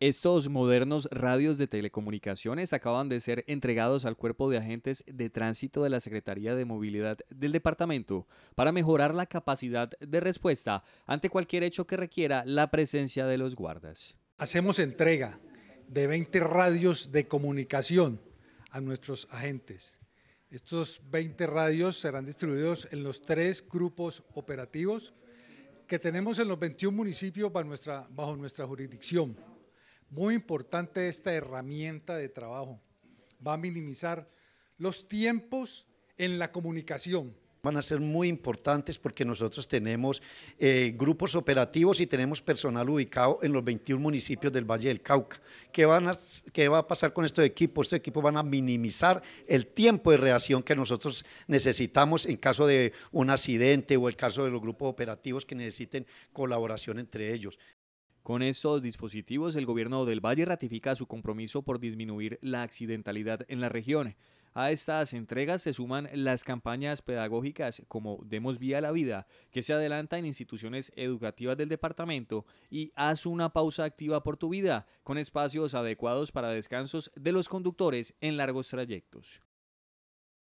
Estos modernos radios de telecomunicaciones acaban de ser entregados al cuerpo de agentes de tránsito de la Secretaría de Movilidad del departamento para mejorar la capacidad de respuesta ante cualquier hecho que requiera la presencia de los guardas. Hacemos entrega de 20 radios de comunicación a nuestros agentes. Estos 20 radios serán distribuidos en los tres grupos operativos que tenemos en los 21 municipios bajo nuestra, bajo nuestra jurisdicción. Muy importante esta herramienta de trabajo. Va a minimizar los tiempos en la comunicación van a ser muy importantes porque nosotros tenemos eh, grupos operativos y tenemos personal ubicado en los 21 municipios del Valle del Cauca. ¿Qué, qué va a pasar con estos equipos? Estos equipos van a minimizar el tiempo de reacción que nosotros necesitamos en caso de un accidente o el caso de los grupos operativos que necesiten colaboración entre ellos. Con estos dispositivos, el gobierno del Valle ratifica su compromiso por disminuir la accidentalidad en la región. A estas entregas se suman las campañas pedagógicas como Demos Vía a la Vida, que se adelanta en instituciones educativas del departamento, y Haz una pausa activa por tu vida, con espacios adecuados para descansos de los conductores en largos trayectos.